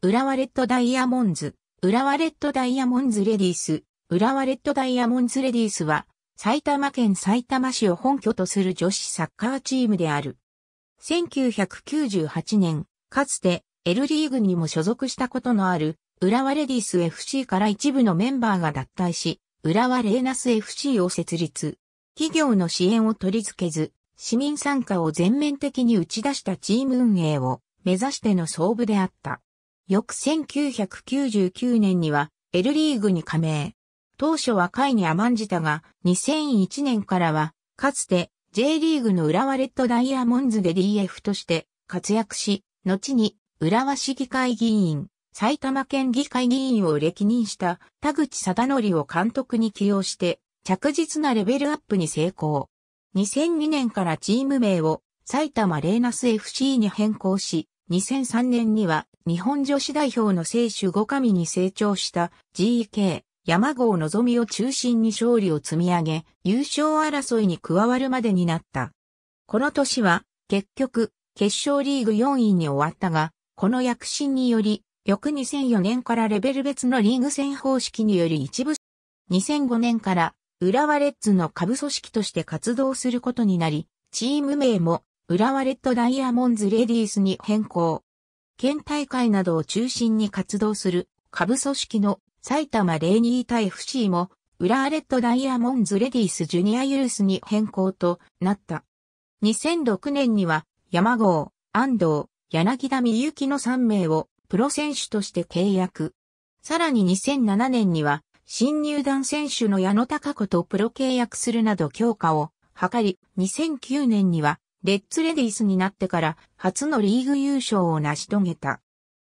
浦和レッドダイヤモンズ、浦和レッドダイヤモンズレディース、浦和レッドダイヤモンズレディースは、埼玉県埼玉市を本拠とする女子サッカーチームである。1998年、かつて L リーグにも所属したことのある、浦和レディース FC から一部のメンバーが脱退し、浦和レーナス FC を設立。企業の支援を取り付けず、市民参加を全面的に打ち出したチーム運営を目指しての総部であった。翌1999年には L リーグに加盟。当初は会に甘んじたが、2001年からは、かつて J リーグの浦和レッドダイヤモンズで DF として活躍し、後に浦和市議会議員、埼玉県議会議員を歴任した田口貞則を監督に起用して、着実なレベルアップに成功。2002年からチーム名を埼玉レーナス FC に変更し、2003年には日本女子代表の選手五神に成長した GK 山郷望みを中心に勝利を積み上げ、優勝争いに加わるまでになった。この年は、結局、決勝リーグ4位に終わったが、この躍進により、翌2004年からレベル別のリーグ戦方式により一部、2005年から、浦和レッズの下部組織として活動することになり、チーム名も浦和レッドダイヤモンズレディースに変更。県大会などを中心に活動する下部組織の埼玉レニー対 FC も浦和レッドダイヤモンズレディースジュニアユースに変更となった。2006年には山郷、安藤、柳田美幸の3名をプロ選手として契約。さらに2007年には新入団選手の矢野隆子とプロ契約するなど強化を図り、2009年にはレッツレディースになってから初のリーグ優勝を成し遂げた。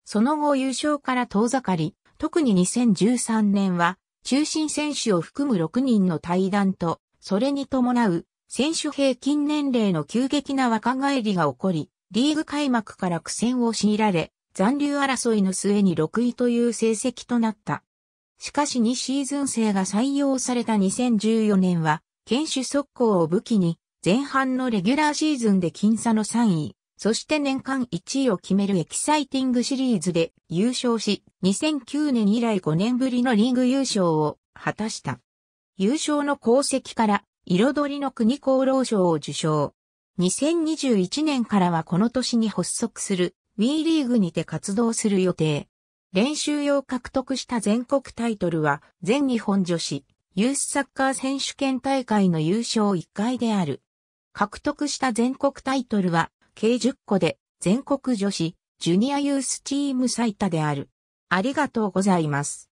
その後優勝から遠ざかり、特に2013年は中心選手を含む6人の対談と、それに伴う選手平均年齢の急激な若返りが起こり、リーグ開幕から苦戦を強いられ、残留争いの末に6位という成績となった。しかし2シーズン制が採用された2014年は、堅守速攻を武器に前半のレギュラーシーズンで僅差の3位、そして年間1位を決めるエキサイティングシリーズで優勝し、2009年以来5年ぶりのリーグ優勝を果たした。優勝の功績から、彩りの国厚労省を受賞。2021年からはこの年に発足する WE リーグにて活動する予定。練習用獲得した全国タイトルは全日本女子ユースサッカー選手権大会の優勝1回である。獲得した全国タイトルは、計10個で、全国女子、ジュニアユースチーム最多である。ありがとうございます。